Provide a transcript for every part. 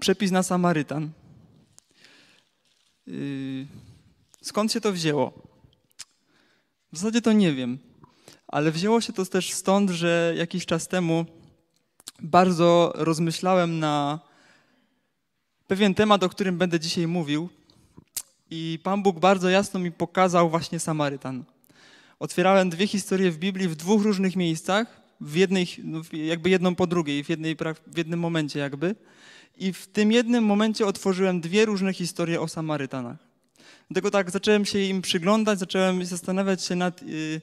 przepis na Samarytan. Yy, skąd się to wzięło? W zasadzie to nie wiem, ale wzięło się to też stąd, że jakiś czas temu bardzo rozmyślałem na pewien temat, o którym będę dzisiaj mówił. I Pan Bóg bardzo jasno mi pokazał właśnie Samarytan. Otwierałem dwie historie w Biblii w dwóch różnych miejscach, w jednej, no, jakby jedną po drugiej, w, jednej, w jednym momencie jakby. I w tym jednym momencie otworzyłem dwie różne historie o Samarytanach. Dlatego tak zacząłem się im przyglądać, zacząłem zastanawiać się nad y,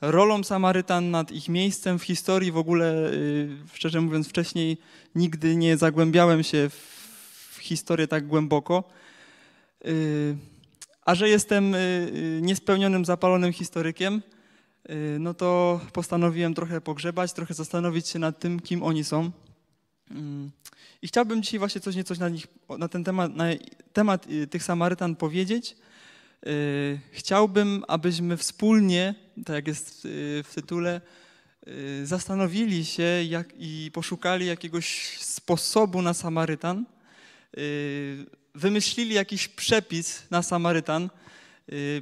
rolą Samarytan, nad ich miejscem w historii. W ogóle, y, szczerze mówiąc, wcześniej nigdy nie zagłębiałem się w, w historię tak głęboko. Y, a że jestem y, y, niespełnionym, zapalonym historykiem, y, no to postanowiłem trochę pogrzebać, trochę zastanowić się nad tym, kim oni są. Mm. I chciałbym dzisiaj właśnie coś niecoś na, nich, na ten temat, na temat y, tych Samarytan powiedzieć. Y, chciałbym, abyśmy wspólnie, tak jak jest w y, tytule, zastanowili się jak, i poszukali jakiegoś sposobu na Samarytan, wymyślili jakiś przepis na Samarytan.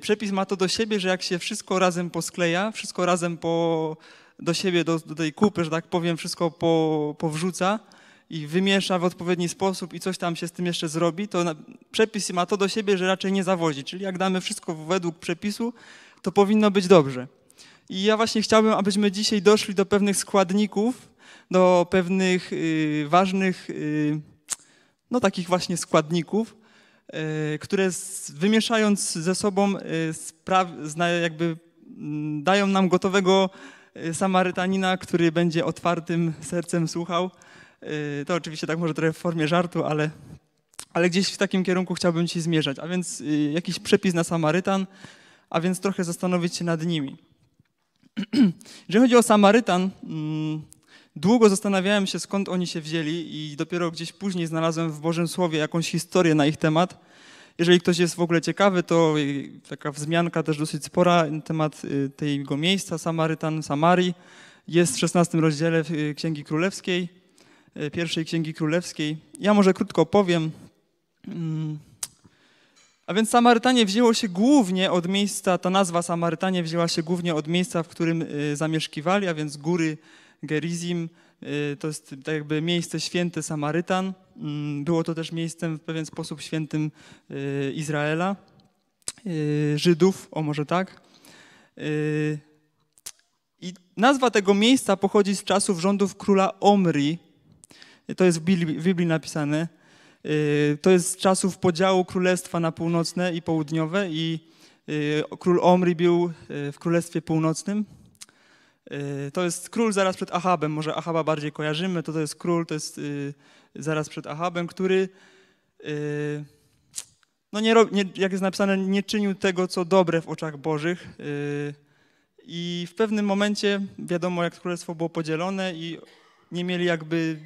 Przepis ma to do siebie, że jak się wszystko razem poskleja, wszystko razem po, do siebie, do, do tej kupy, że tak powiem, wszystko po, powrzuca, i wymiesza w odpowiedni sposób i coś tam się z tym jeszcze zrobi, to przepis ma to do siebie, że raczej nie zawodzi. Czyli jak damy wszystko według przepisu, to powinno być dobrze. I ja właśnie chciałbym, abyśmy dzisiaj doszli do pewnych składników, do pewnych y, ważnych, y, no takich właśnie składników, y, które z, wymieszając ze sobą spraw, zna, jakby mm, dają nam gotowego Samarytanina, który będzie otwartym sercem słuchał Y, to oczywiście tak może trochę w formie żartu, ale, ale gdzieś w takim kierunku chciałbym ci zmierzać. A więc y, jakiś przepis na Samarytan, a więc trochę zastanowić się nad nimi. Jeżeli chodzi o Samarytan, mm, długo zastanawiałem się, skąd oni się wzięli i dopiero gdzieś później znalazłem w Bożym Słowie jakąś historię na ich temat. Jeżeli ktoś jest w ogóle ciekawy, to y, taka wzmianka też dosyć spora na temat tego miejsca, Samarytan, Samarii, jest w 16 rozdziale Księgi Królewskiej. E, pierwszej Księgi Królewskiej. Ja może krótko powiem. Mm. A więc Samarytanie wzięło się głównie od miejsca, ta nazwa Samarytanie wzięła się głównie od miejsca, w którym e, zamieszkiwali, a więc góry Gerizim. E, to jest tak jakby miejsce święte Samarytan. Mm, było to też miejscem w pewien sposób świętym Izraela, Żydów, o może tak. I nazwa tego miejsca pochodzi z czasów rządów króla Omri, to jest w Biblii, w Biblii napisane. Y, to jest z czasów podziału królestwa na północne i południowe i y, król Omri był y, w królestwie północnym. To jest król zaraz przed Ahabem, może Ahaba bardziej kojarzymy, to to jest król, to jest zaraz przed Ahabem, który no nie, nie, jak jest napisane, nie czynił tego, co dobre w oczach Bożych. I w pewnym momencie, wiadomo, jak królestwo było podzielone i nie mieli jakby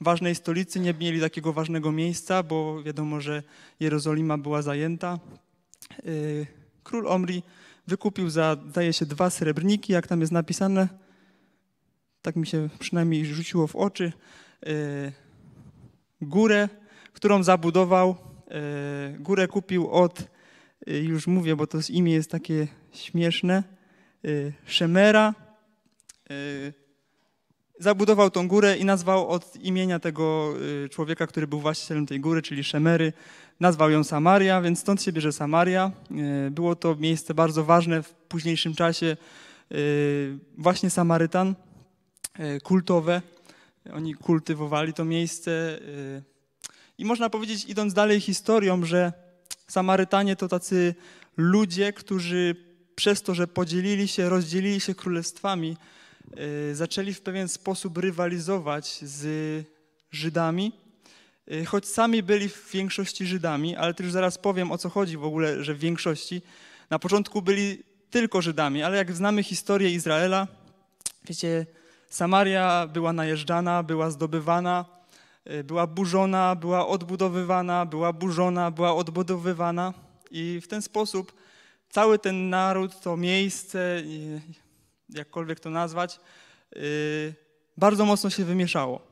ważnej stolicy, nie mieli takiego ważnego miejsca, bo wiadomo, że Jerozolima była zajęta. Y, król Omri wykupił za, zdaje się, dwa srebrniki, jak tam jest napisane. Tak mi się przynajmniej rzuciło w oczy. Y, górę, którą zabudował, y, górę kupił od, już mówię, bo to imię jest takie śmieszne, Szemera, zabudował tą górę i nazwał od imienia tego y, człowieka, który był właścicielem tej góry, czyli Szemery, nazwał ją Samaria, więc stąd się bierze Samaria. Y, było to miejsce bardzo ważne w późniejszym czasie, y, właśnie Samarytan, kultowe. Oni kultywowali to miejsce. I można powiedzieć, idąc dalej historią, że Samarytanie to tacy ludzie, którzy przez to, że podzielili się, rozdzielili się królestwami, Y, zaczęli w pewien sposób rywalizować z Żydami, y, choć sami byli w większości Żydami, ale już zaraz powiem o co chodzi w ogóle, że w większości. Na początku byli tylko Żydami, ale jak znamy historię Izraela, wiecie, Samaria była najeżdżana, była zdobywana, y, była burzona, była odbudowywana, była burzona, była odbudowywana i w ten sposób cały ten naród, to miejsce jakkolwiek to nazwać, y, bardzo mocno się wymieszało.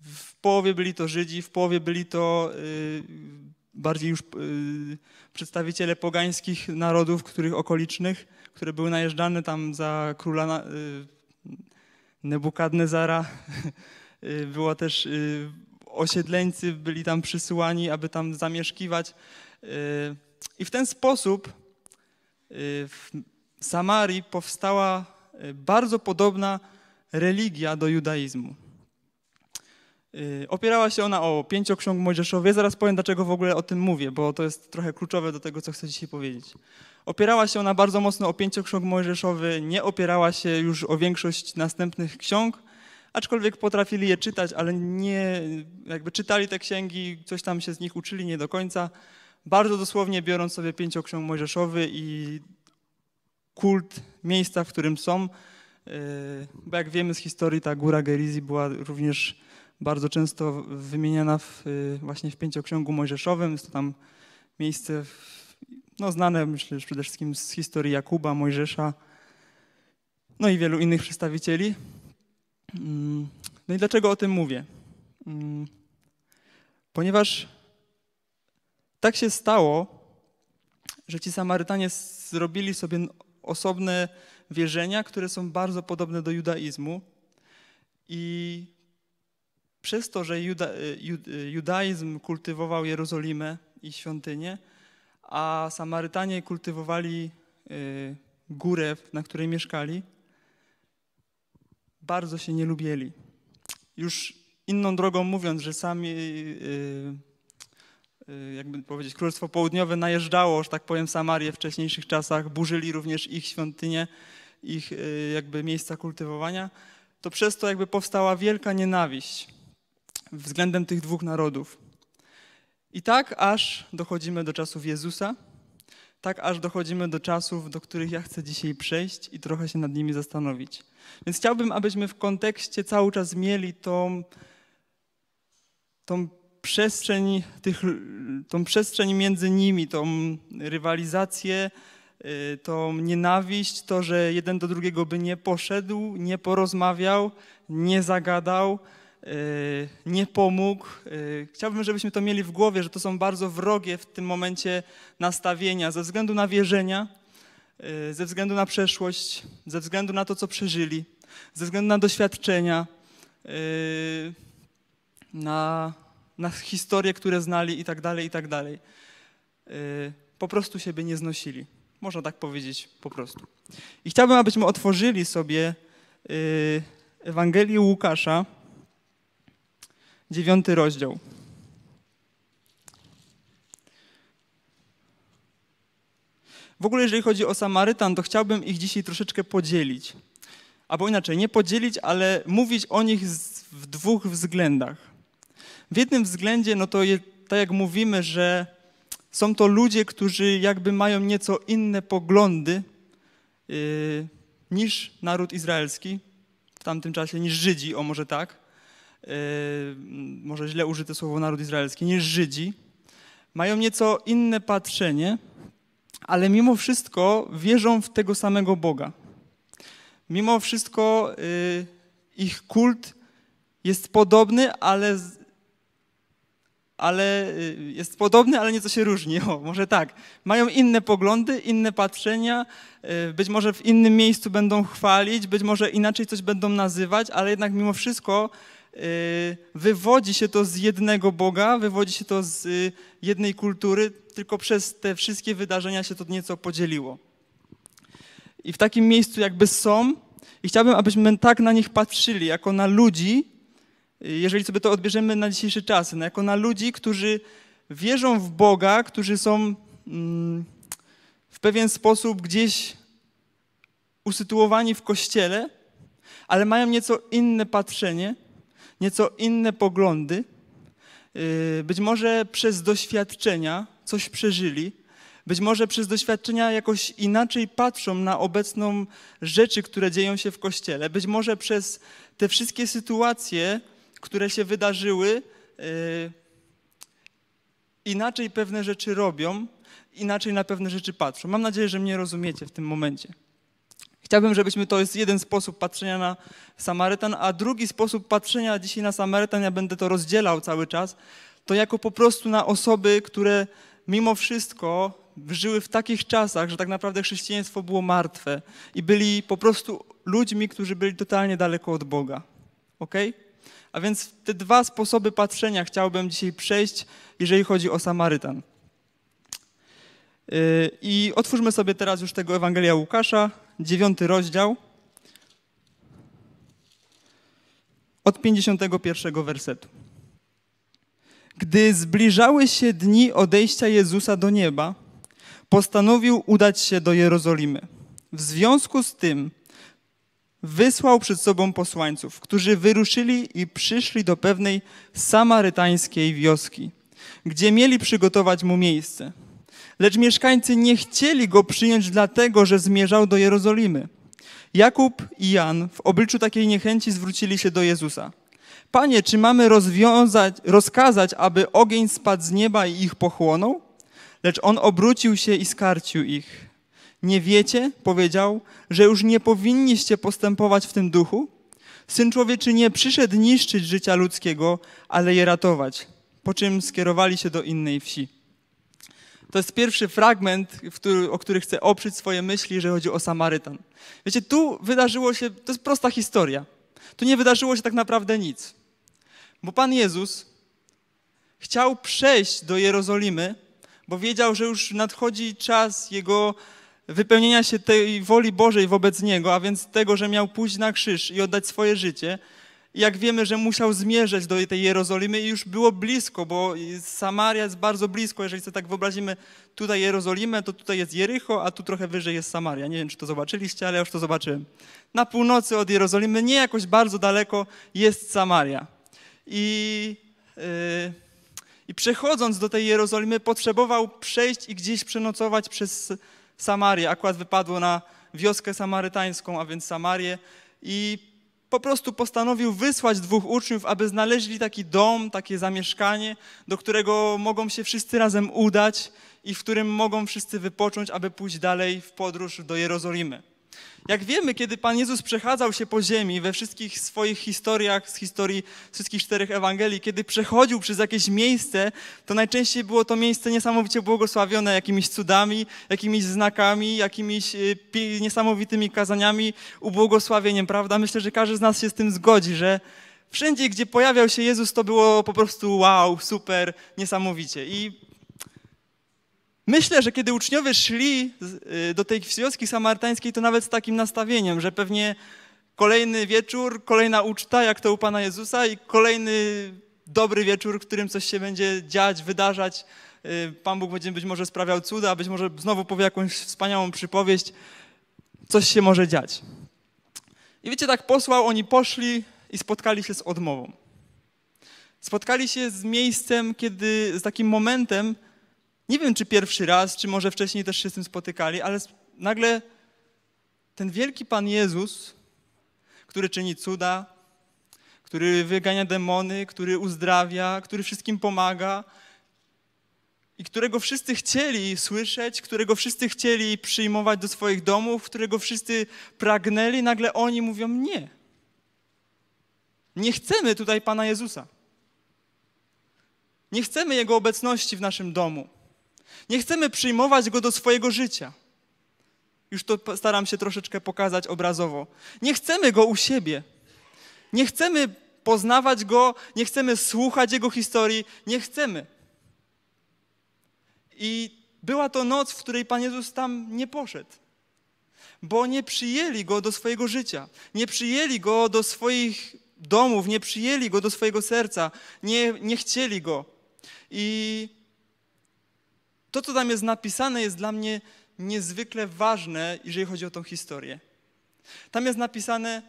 W połowie byli to Żydzi, w połowie byli to y, bardziej już y, przedstawiciele pogańskich narodów, których okolicznych, które były najeżdżane tam za króla Nebukadnezara. Była też osiedleńcy, byli tam przysyłani, aby tam zamieszkiwać. I w ten sposób w Samarii powstała bardzo podobna religia do judaizmu. Y, opierała się ona o pięcioksiąg mojżeszowy. Ja zaraz powiem, dlaczego w ogóle o tym mówię, bo to jest trochę kluczowe do tego, co chcę dzisiaj powiedzieć. Opierała się ona bardzo mocno o pięcioksiąg mojżeszowy, nie opierała się już o większość następnych ksiąg, aczkolwiek potrafili je czytać, ale nie, jakby czytali te księgi, coś tam się z nich uczyli nie do końca. Bardzo dosłownie biorąc sobie pięcioksiąg mojżeszowy i kult miejsca, w którym są. E, bo jak wiemy z historii, ta góra Gerizji była również bardzo często wymieniana w, e, właśnie w pięcioksięgu mojżeszowym. Jest to tam miejsce w, no, znane myślę przede wszystkim z historii Jakuba, Mojżesza, no i wielu innych przedstawicieli. Mm, no i dlaczego o tym mówię? Mm, ponieważ tak się stało, że ci Samarytanie zrobili sobie osobne wierzenia, które są bardzo podobne do judaizmu. I przez to, że juda, e, e, judaizm kultywował Jerozolimę i świątynię, a Samarytanie kultywowali e, górę, na której mieszkali, bardzo się nie lubieli. Już inną drogą mówiąc, że sami Y, jakby powiedzieć, Królestwo Południowe najeżdżało, że tak powiem, Samarię w wcześniejszych czasach, burzyli również ich świątynie, ich y, jakby miejsca kultywowania, to przez to jakby powstała wielka nienawiść względem tych dwóch narodów. I tak aż dochodzimy do czasów Jezusa, tak aż dochodzimy do czasów, do których ja chcę dzisiaj przejść i trochę się nad nimi zastanowić. Więc chciałbym, abyśmy w kontekście cały czas mieli tą, tą przestrzeń, tych, tą przestrzeń między nimi, tą rywalizację, y, tą nienawiść, to, że jeden do drugiego by nie poszedł, nie porozmawiał, nie zagadał, y, nie pomógł. Y, chciałbym, żebyśmy to mieli w głowie, że to są bardzo wrogie w tym momencie nastawienia ze względu na wierzenia, ze względu na przeszłość, ze względu na to, co przeżyli, ze względu na doświadczenia, na na historie, które znali i tak dalej, i tak dalej. Y, po prostu siebie nie znosili. Można tak powiedzieć po prostu. I chciałbym, abyśmy otworzyli sobie y, Ewangelię Łukasza, dziewiąty rozdział. W ogóle, jeżeli chodzi o Samarytan, to chciałbym ich dzisiaj troszeczkę podzielić. Albo inaczej, nie podzielić, ale mówić o nich w dwóch względach. W jednym względzie, no to je, tak jak mówimy, że są to ludzie, którzy jakby mają nieco inne poglądy yy, niż naród izraelski w tamtym czasie, niż Żydzi, o może tak. Yy, może źle użyte słowo naród izraelski, niż Żydzi. Mają nieco inne patrzenie, ale mimo wszystko wierzą w tego samego Boga. Mimo wszystko yy, ich kult jest podobny, ale ale y, jest podobny, ale nieco się różni. O, może tak. Mają inne poglądy, inne patrzenia, y, być może w innym miejscu będą chwalić, być może inaczej coś będą nazywać, ale jednak mimo wszystko y, wywodzi się to z jednego Boga, wywodzi się to z jednej kultury, tylko przez te wszystkie wydarzenia się to nieco podzieliło. I w takim miejscu jakby są, i chciałbym, abyśmy tak na nich patrzyli, jako na ludzi, jeżeli sobie to odbierzemy na dzisiejsze czasy, no jako na ludzi, którzy wierzą w Boga, którzy są mm, w pewien sposób gdzieś usytuowani w kościele, ale mają nieco inne patrzenie, nieco inne poglądy. Y, być może przez doświadczenia coś przeżyli, być może przez doświadczenia jakoś inaczej patrzą na obecną rzeczy, które dzieją się w kościele, być może przez te wszystkie sytuacje, które się wydarzyły, y, inaczej pewne rzeczy robią, inaczej na pewne rzeczy patrzą. Mam nadzieję, że mnie rozumiecie w tym momencie. Chciałbym, żebyśmy to jest jeden sposób patrzenia na Samarytan, a drugi sposób patrzenia dzisiaj na Samarytan, ja będę to rozdzielał cały czas, to jako po prostu na osoby, które mimo wszystko żyły w takich czasach, że tak naprawdę chrześcijaństwo było martwe i byli po prostu ludźmi, którzy byli totalnie daleko od Boga. ok? A więc te dwa sposoby patrzenia chciałbym dzisiaj przejść, jeżeli chodzi o Samarytan. Y, I otwórzmy sobie teraz już tego Ewangelia Łukasza, dziewiąty rozdział, od 51 wersetu. Gdy zbliżały się dni odejścia Jezusa do nieba, postanowił udać się do Jerozolimy. W związku z tym wysłał przed sobą posłańców, którzy wyruszyli i przyszli do pewnej samarytańskiej wioski, gdzie mieli przygotować mu miejsce. Lecz mieszkańcy nie chcieli go przyjąć, dlatego że zmierzał do Jerozolimy. Jakub i Jan w obliczu takiej niechęci zwrócili się do Jezusa. Panie, czy mamy rozwiązać, rozkazać, aby ogień spadł z nieba i ich pochłonął? Lecz on obrócił się i skarcił ich. Nie wiecie, powiedział, że już nie powinniście postępować w tym duchu? Syn człowieczy nie przyszedł niszczyć życia ludzkiego, ale je ratować. Po czym skierowali się do innej wsi. To jest pierwszy fragment, który, o który chcę oprzeć swoje myśli, jeżeli chodzi o Samarytan. Wiecie, tu wydarzyło się, to jest prosta historia. Tu nie wydarzyło się tak naprawdę nic. Bo Pan Jezus chciał przejść do Jerozolimy, bo wiedział, że już nadchodzi czas Jego wypełnienia się tej woli Bożej wobec Niego, a więc tego, że miał pójść na krzyż i oddać swoje życie. Jak wiemy, że musiał zmierzać do tej Jerozolimy i już było blisko, bo Samaria jest bardzo blisko. Jeżeli sobie tak wyobrazimy tutaj Jerozolimę, to tutaj jest Jericho, a tu trochę wyżej jest Samaria. Nie wiem, czy to zobaczyliście, ale ja już to zobaczyłem. Na północy od Jerozolimy, nie jakoś bardzo daleko, jest Samaria. I... Yy, i przechodząc do tej Jerozolimy, potrzebował przejść i gdzieś przenocować przez Samarię. Akurat wypadło na wioskę samarytańską, a więc Samarię. I po prostu postanowił wysłać dwóch uczniów, aby znaleźli taki dom, takie zamieszkanie, do którego mogą się wszyscy razem udać i w którym mogą wszyscy wypocząć, aby pójść dalej w podróż do Jerozolimy. Jak wiemy, kiedy Pan Jezus przechadzał się po ziemi we wszystkich swoich historiach, z historii wszystkich czterech Ewangelii, kiedy przechodził przez jakieś miejsce, to najczęściej było to miejsce niesamowicie błogosławione jakimiś cudami, jakimiś znakami, jakimiś y, niesamowitymi kazaniami, ubłogosławieniem, prawda? Myślę, że każdy z nas się z tym zgodzi, że wszędzie, gdzie pojawiał się Jezus, to było po prostu wow, super, niesamowicie. I Myślę, że kiedy uczniowie szli y, do tej wioski samarytańskiej, to nawet z takim nastawieniem, że pewnie kolejny wieczór, kolejna uczta, jak to u Pana Jezusa, i kolejny dobry wieczór, w którym coś się będzie dziać, wydarzać. Y, Pan Bóg będzie być może sprawiał cuda, być może znowu powie jakąś wspaniałą przypowieść. Coś się może dziać. I wiecie, tak posłał, oni poszli i spotkali się z odmową. Spotkali się z miejscem, kiedy, z takim momentem, nie wiem czy pierwszy raz, czy może wcześniej też się z tym spotykali, ale nagle ten wielki Pan Jezus, który czyni cuda, który wygania demony, który uzdrawia, który wszystkim pomaga i którego wszyscy chcieli słyszeć, którego wszyscy chcieli przyjmować do swoich domów, którego wszyscy pragnęli, nagle oni mówią nie. Nie chcemy tutaj Pana Jezusa. Nie chcemy Jego obecności w naszym domu. Nie chcemy przyjmować go do swojego życia. Już to staram się troszeczkę pokazać obrazowo. Nie chcemy go u siebie. Nie chcemy poznawać go, nie chcemy słuchać jego historii, nie chcemy. I była to noc, w której Pan Jezus tam nie poszedł, bo nie przyjęli go do swojego życia, nie przyjęli go do swoich domów, nie przyjęli go do swojego serca, nie, nie chcieli go. I to, co tam jest napisane, jest dla mnie niezwykle ważne, jeżeli chodzi o tą historię. Tam jest napisane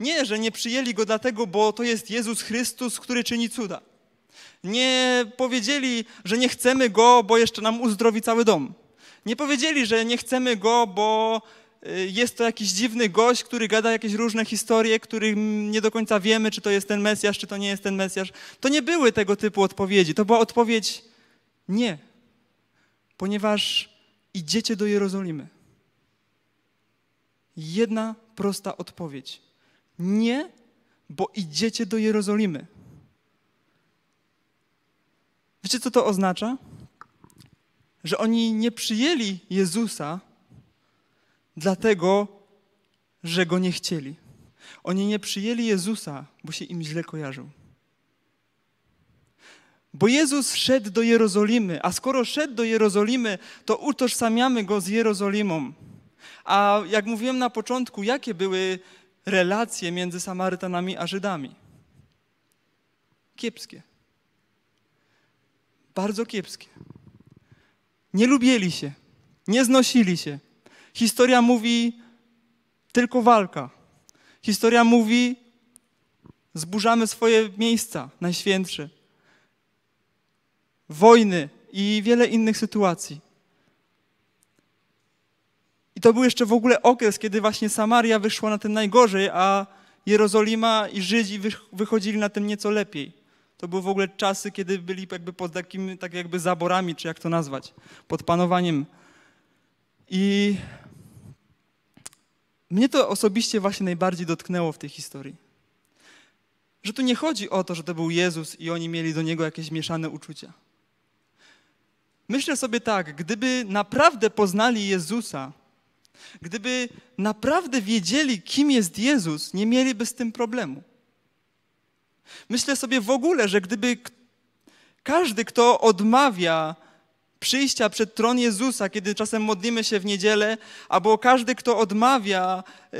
nie, że nie przyjęli go dlatego, bo to jest Jezus Chrystus, który czyni cuda. Nie powiedzieli, że nie chcemy go, bo jeszcze nam uzdrowi cały dom. Nie powiedzieli, że nie chcemy go, bo y, jest to jakiś dziwny gość, który gada jakieś różne historie, których nie do końca wiemy, czy to jest ten Mesjasz, czy to nie jest ten Mesjasz. To nie były tego typu odpowiedzi. To była odpowiedź nie ponieważ idziecie do Jerozolimy. Jedna prosta odpowiedź. Nie, bo idziecie do Jerozolimy. Wiecie, co to oznacza? Że oni nie przyjęli Jezusa, dlatego, że go nie chcieli. Oni nie przyjęli Jezusa, bo się im źle kojarzył. Bo Jezus szedł do Jerozolimy, a skoro szedł do Jerozolimy, to utożsamiamy go z Jerozolimą. A jak mówiłem na początku, jakie były relacje między Samarytanami a Żydami? Kiepskie. Bardzo kiepskie. Nie lubieli się, nie znosili się. Historia mówi tylko walka. Historia mówi zburzamy swoje miejsca najświętsze wojny i wiele innych sytuacji. I to był jeszcze w ogóle okres, kiedy właśnie Samaria wyszła na tym najgorzej, a Jerozolima i Żydzi wychodzili na tym nieco lepiej. To były w ogóle czasy, kiedy byli jakby pod takimi, tak jakby zaborami, czy jak to nazwać, pod panowaniem. I mnie to osobiście właśnie najbardziej dotknęło w tej historii. Że tu nie chodzi o to, że to był Jezus i oni mieli do niego jakieś mieszane uczucia. Myślę sobie tak, gdyby naprawdę poznali Jezusa, gdyby naprawdę wiedzieli, kim jest Jezus, nie mieliby z tym problemu. Myślę sobie w ogóle, że gdyby każdy, kto odmawia przyjścia przed tron Jezusa, kiedy czasem modlimy się w niedzielę, albo każdy, kto odmawia yy,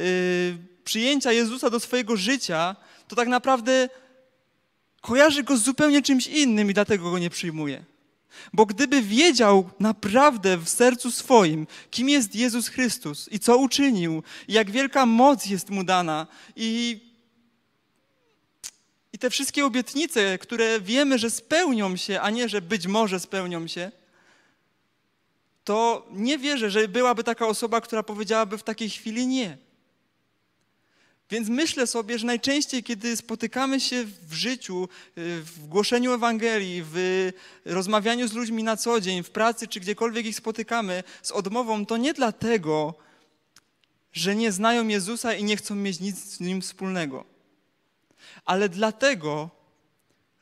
przyjęcia Jezusa do swojego życia, to tak naprawdę kojarzy go z zupełnie czymś innym i dlatego go nie przyjmuje. Bo gdyby wiedział naprawdę w sercu swoim, kim jest Jezus Chrystus i co uczynił, i jak wielka moc jest mu dana, i, i te wszystkie obietnice, które wiemy, że spełnią się, a nie, że być może spełnią się, to nie wierzę, że byłaby taka osoba, która powiedziałaby w takiej chwili nie. Więc myślę sobie, że najczęściej, kiedy spotykamy się w życiu, y, w głoszeniu Ewangelii, w rozmawianiu z ludźmi na co dzień, w pracy czy gdziekolwiek ich spotykamy z odmową, to nie dlatego, że nie znają Jezusa i nie chcą mieć nic z nim wspólnego, ale dlatego,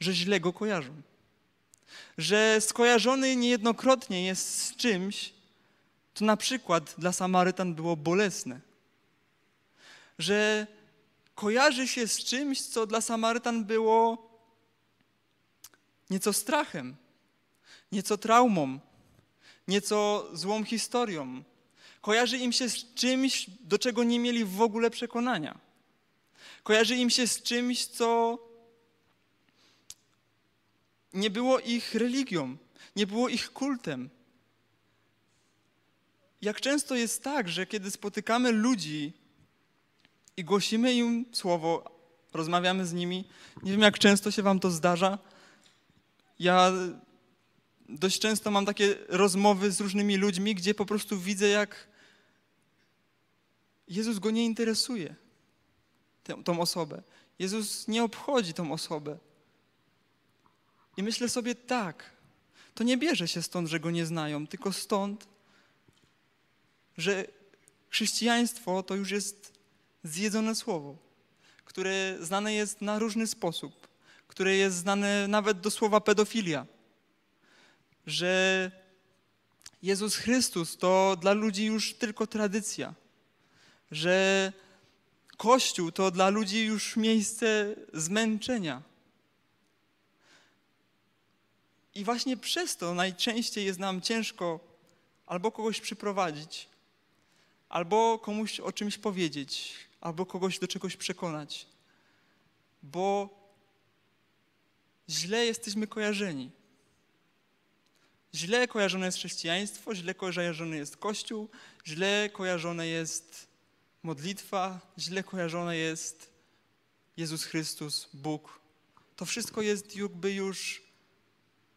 że źle go kojarzą. Że skojarzony niejednokrotnie jest z czymś, co na przykład dla Samarytan było bolesne że kojarzy się z czymś, co dla Samarytan było nieco strachem, nieco traumą, nieco złą historią. Kojarzy im się z czymś, do czego nie mieli w ogóle przekonania. Kojarzy im się z czymś, co nie było ich religią, nie było ich kultem. Jak często jest tak, że kiedy spotykamy ludzi, i głosimy im słowo, rozmawiamy z nimi. Nie wiem, jak często się Wam to zdarza. Ja dość często mam takie rozmowy z różnymi ludźmi, gdzie po prostu widzę, jak Jezus go nie interesuje, tę, tą osobę. Jezus nie obchodzi tą osobę. I myślę sobie tak, to nie bierze się stąd, że go nie znają, tylko stąd, że chrześcijaństwo to już jest zjedzone słowo, które znane jest na różny sposób, które jest znane nawet do słowa pedofilia, że Jezus Chrystus to dla ludzi już tylko tradycja, że Kościół to dla ludzi już miejsce zmęczenia. I właśnie przez to najczęściej jest nam ciężko albo kogoś przyprowadzić, albo komuś o czymś powiedzieć, albo kogoś do czegoś przekonać, bo źle jesteśmy kojarzeni. Źle kojarzone jest chrześcijaństwo, źle kojarzony jest Kościół, źle kojarzona jest modlitwa, źle kojarzone jest Jezus Chrystus, Bóg. To wszystko jest jakby już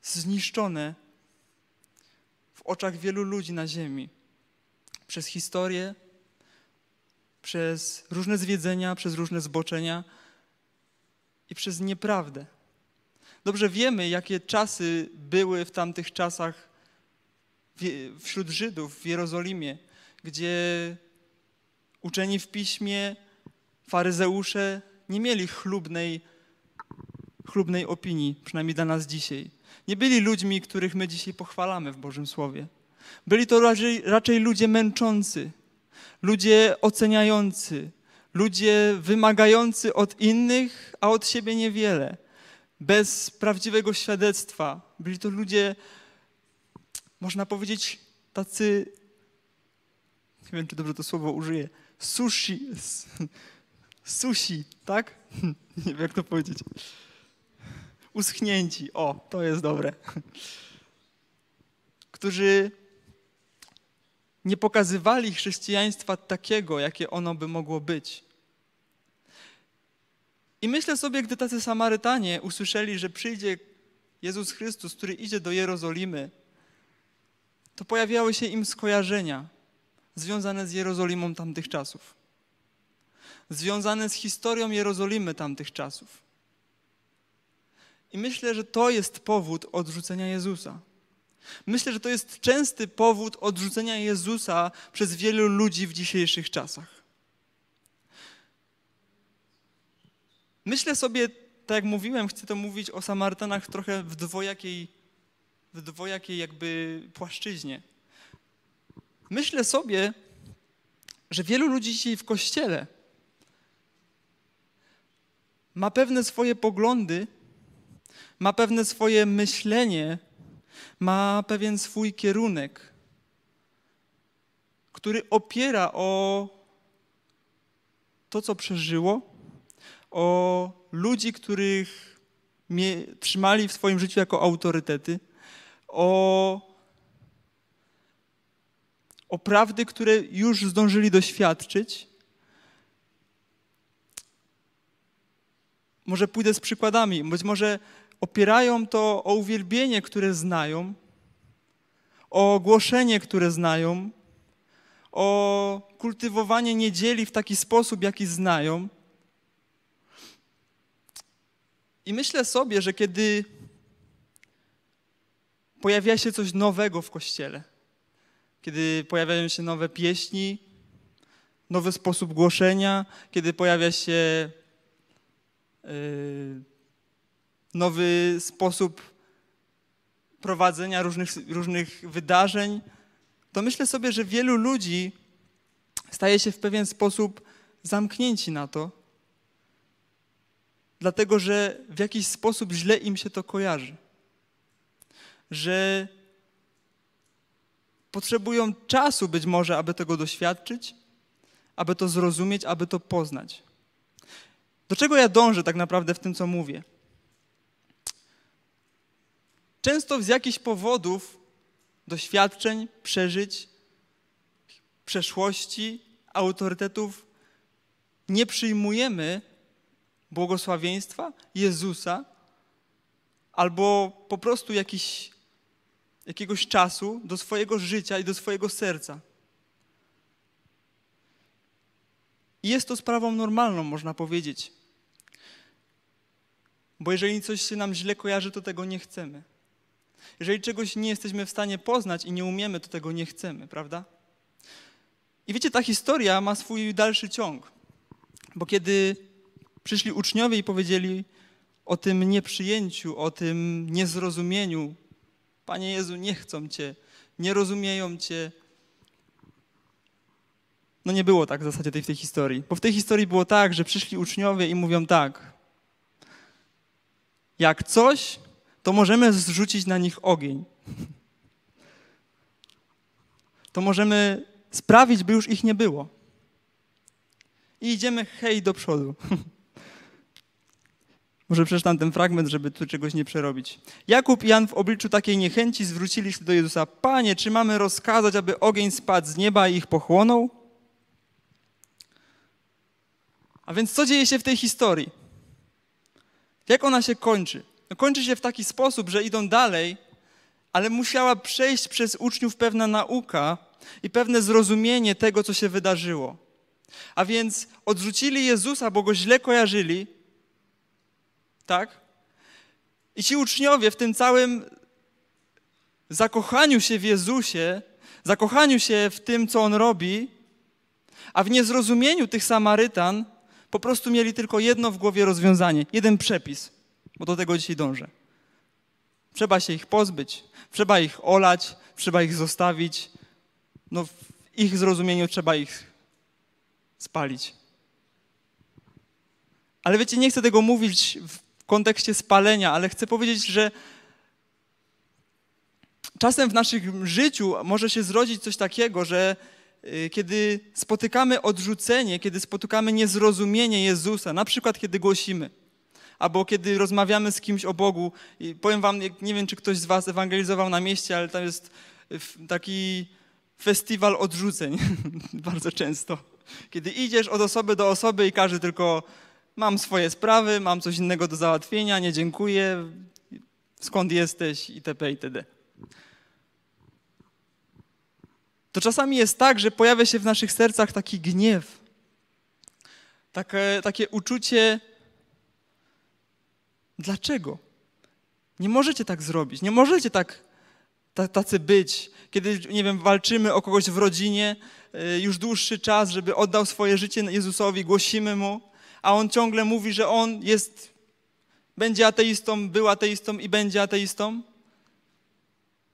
zniszczone w oczach wielu ludzi na ziemi przez historię, przez różne zwiedzenia, przez różne zboczenia i przez nieprawdę. Dobrze wiemy, jakie czasy były w tamtych czasach wśród Żydów w Jerozolimie, gdzie uczeni w piśmie, faryzeusze nie mieli chlubnej, chlubnej opinii, przynajmniej dla nas dzisiaj. Nie byli ludźmi, których my dzisiaj pochwalamy w Bożym Słowie. Byli to raczej, raczej ludzie męczący, ludzie oceniający, ludzie wymagający od innych, a od siebie niewiele, bez prawdziwego świadectwa. Byli to ludzie, można powiedzieć, tacy, nie wiem, czy dobrze to słowo użyję, sushi, sushi, tak? Nie wiem, jak to powiedzieć. Uschnięci, o, to jest dobre. Którzy nie pokazywali chrześcijaństwa takiego, jakie ono by mogło być. I myślę sobie, gdy tacy Samarytanie usłyszeli, że przyjdzie Jezus Chrystus, który idzie do Jerozolimy, to pojawiały się im skojarzenia związane z Jerozolimą tamtych czasów, związane z historią Jerozolimy tamtych czasów. I myślę, że to jest powód odrzucenia Jezusa. Myślę, że to jest częsty powód odrzucenia Jezusa przez wielu ludzi w dzisiejszych czasach. Myślę sobie, tak jak mówiłem, chcę to mówić o Samarytanach trochę w dwojakiej, w dwojakiej jakby płaszczyźnie. Myślę sobie, że wielu ludzi dzisiaj w kościele ma pewne swoje poglądy, ma pewne swoje myślenie ma pewien swój kierunek, który opiera o to, co przeżyło, o ludzi, których trzymali w swoim życiu jako autorytety, o, o prawdy, które już zdążyli doświadczyć. Może pójdę z przykładami, być może opierają to o uwielbienie, które znają, o głoszenie, które znają, o kultywowanie niedzieli w taki sposób, jaki znają. I myślę sobie, że kiedy pojawia się coś nowego w kościele, kiedy pojawiają się nowe pieśni, nowy sposób głoszenia, kiedy pojawia się yy, nowy sposób prowadzenia różnych, różnych wydarzeń, to myślę sobie, że wielu ludzi staje się w pewien sposób zamknięci na to, dlatego że w jakiś sposób źle im się to kojarzy. Że potrzebują czasu być może, aby tego doświadczyć, aby to zrozumieć, aby to poznać. Do czego ja dążę tak naprawdę w tym, co mówię? często z jakichś powodów, doświadczeń, przeżyć, przeszłości, autorytetów nie przyjmujemy błogosławieństwa Jezusa albo po prostu jakiś, jakiegoś czasu do swojego życia i do swojego serca. I jest to sprawą normalną, można powiedzieć. Bo jeżeli coś się nam źle kojarzy, to tego nie chcemy. Jeżeli czegoś nie jesteśmy w stanie poznać i nie umiemy, to tego nie chcemy, prawda? I wiecie, ta historia ma swój dalszy ciąg, bo kiedy przyszli uczniowie i powiedzieli o tym nieprzyjęciu, o tym niezrozumieniu, Panie Jezu, nie chcą Cię, nie rozumieją Cię. No nie było tak w zasadzie tej, w tej historii, bo w tej historii było tak, że przyszli uczniowie i mówią tak, jak coś to możemy zrzucić na nich ogień. To możemy sprawić, by już ich nie było. I idziemy hej do przodu. Może przeczytam ten fragment, żeby tu czegoś nie przerobić. Jakub i Jan w obliczu takiej niechęci zwrócili się do Jezusa. Panie, czy mamy rozkazać, aby ogień spadł z nieba i ich pochłonął? A więc co dzieje się w tej historii? Jak ona się kończy? No, kończy się w taki sposób, że idą dalej, ale musiała przejść przez uczniów pewna nauka i pewne zrozumienie tego, co się wydarzyło. A więc odrzucili Jezusa, bo go źle kojarzyli, tak? I ci uczniowie w tym całym zakochaniu się w Jezusie, zakochaniu się w tym, co on robi, a w niezrozumieniu tych Samarytan po prostu mieli tylko jedno w głowie rozwiązanie, jeden przepis bo do tego dzisiaj dążę. Trzeba się ich pozbyć, trzeba ich olać, trzeba ich zostawić. No, w ich zrozumieniu trzeba ich spalić. Ale wiecie, nie chcę tego mówić w kontekście spalenia, ale chcę powiedzieć, że czasem w naszym życiu może się zrodzić coś takiego, że y, kiedy spotykamy odrzucenie, kiedy spotykamy niezrozumienie Jezusa, na przykład kiedy głosimy, albo kiedy rozmawiamy z kimś o Bogu. I powiem wam, nie wiem, czy ktoś z was ewangelizował na mieście, ale tam jest taki festiwal odrzuceń bardzo często. Kiedy idziesz od osoby do osoby i każdy tylko mam swoje sprawy, mam coś innego do załatwienia, nie dziękuję, skąd jesteś itp. itd. To czasami jest tak, że pojawia się w naszych sercach taki gniew, takie, takie uczucie Dlaczego? Nie możecie tak zrobić, nie możecie tak tacy być. Kiedy, nie wiem, walczymy o kogoś w rodzinie y, już dłuższy czas, żeby oddał swoje życie Jezusowi, głosimy Mu, a On ciągle mówi, że On jest, będzie ateistą, był ateistą i będzie ateistą.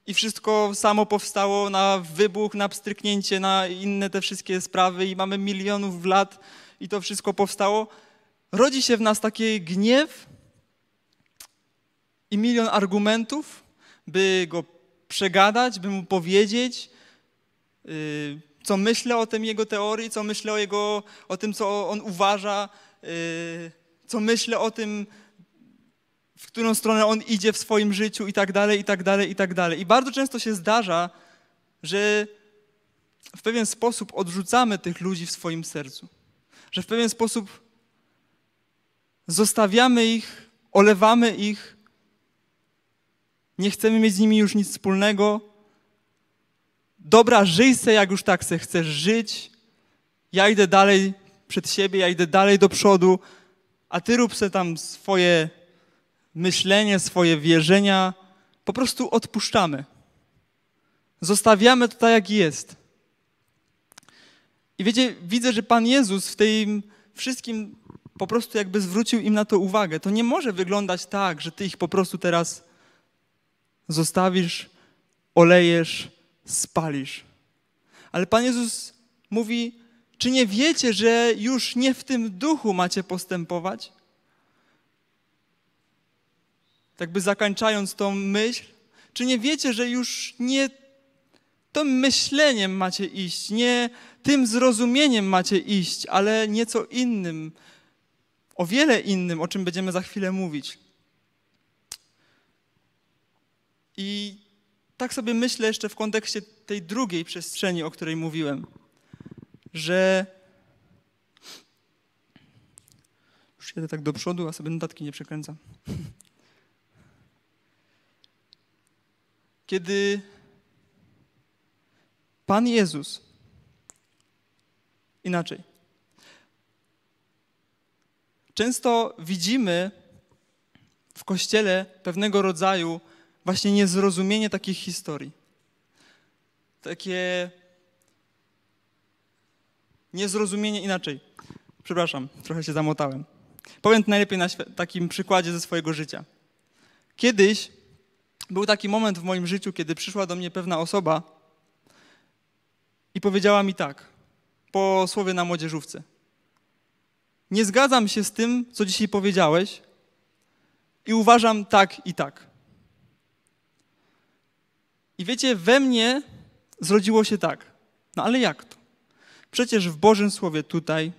I wszystko samo powstało na wybuch, na pstryknięcie, na inne te wszystkie sprawy i mamy milionów lat i to wszystko powstało. Rodzi się w nas taki gniew, i milion argumentów, by go przegadać, by mu powiedzieć, y, co myślę o tym jego teorii, co myślę o, jego, o tym, co on uważa, y, co myślę o tym, w którą stronę on idzie w swoim życiu i tak dalej, i tak dalej, i tak dalej. I bardzo często się zdarza, że w pewien sposób odrzucamy tych ludzi w swoim sercu. Że w pewien sposób zostawiamy ich, olewamy ich nie chcemy mieć z nimi już nic wspólnego. Dobra, żyj se, jak już tak se chcesz żyć. Ja idę dalej przed siebie, ja idę dalej do przodu, a ty rób se tam swoje myślenie, swoje wierzenia. Po prostu odpuszczamy. Zostawiamy to tak, jak jest. I wiecie, widzę, że Pan Jezus w tym wszystkim po prostu jakby zwrócił im na to uwagę. To nie może wyglądać tak, że Ty ich po prostu teraz zostawisz, olejesz, spalisz. Ale Pan Jezus mówi: Czy nie wiecie, że już nie w tym duchu macie postępować? Tak by zakończając tą myśl, czy nie wiecie, że już nie tym myśleniem macie iść, nie tym zrozumieniem macie iść, ale nieco innym, o wiele innym, o czym będziemy za chwilę mówić. I tak sobie myślę jeszcze w kontekście tej drugiej przestrzeni, o której mówiłem, że już jedę tak do przodu, a sobie notatki nie przekręcam. Kiedy Pan Jezus inaczej. Często widzimy w kościele pewnego rodzaju właśnie niezrozumienie takich historii. Takie niezrozumienie inaczej. Przepraszam, trochę się zamotałem. Powiem to najlepiej na takim przykładzie ze swojego życia. Kiedyś był taki moment w moim życiu, kiedy przyszła do mnie pewna osoba i powiedziała mi tak, po słowie na młodzieżówce. Nie zgadzam się z tym, co dzisiaj powiedziałeś i uważam tak i tak. I wiecie, we mnie zrodziło się tak. No ale jak to? Przecież w Bożym Słowie tutaj,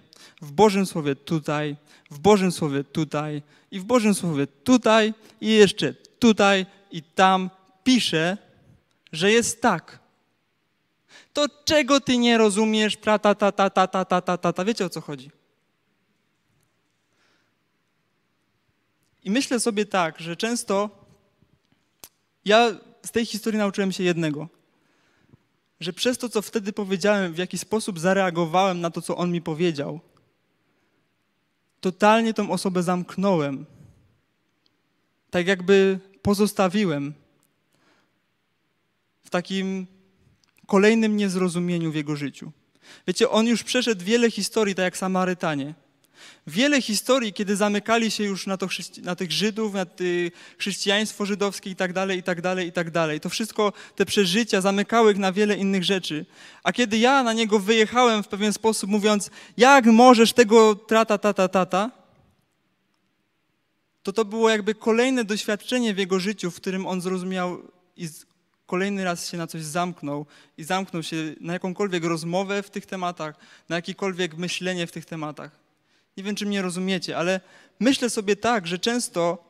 w Bożym Słowie tutaj, w Bożym Słowie tutaj i w Bożym Słowie tutaj i jeszcze tutaj i tam pisze, że jest tak. To czego ty nie rozumiesz, ta, ta, ta, ta, ta, ta, ta, ta, ta, ta. Wiecie o co chodzi? I myślę sobie tak, że często ja z tej historii nauczyłem się jednego. Że przez to, co wtedy powiedziałem, w jaki sposób zareagowałem na to, co on mi powiedział, totalnie tą osobę zamknąłem. Tak jakby pozostawiłem w takim kolejnym niezrozumieniu w jego życiu. Wiecie, on już przeszedł wiele historii, tak jak Samarytanie. Wiele historii, kiedy zamykali się już na, to, na tych Żydów, na ty, chrześcijaństwo żydowskie i tak dalej, i tak dalej, i tak dalej. To wszystko, te przeżycia zamykały ich na wiele innych rzeczy. A kiedy ja na niego wyjechałem w pewien sposób, mówiąc, jak możesz tego trata, tata, tata, to to było jakby kolejne doświadczenie w jego życiu, w którym on zrozumiał i kolejny raz się na coś zamknął i zamknął się na jakąkolwiek rozmowę w tych tematach, na jakiekolwiek myślenie w tych tematach. Nie wiem, czy mnie rozumiecie, ale myślę sobie tak, że często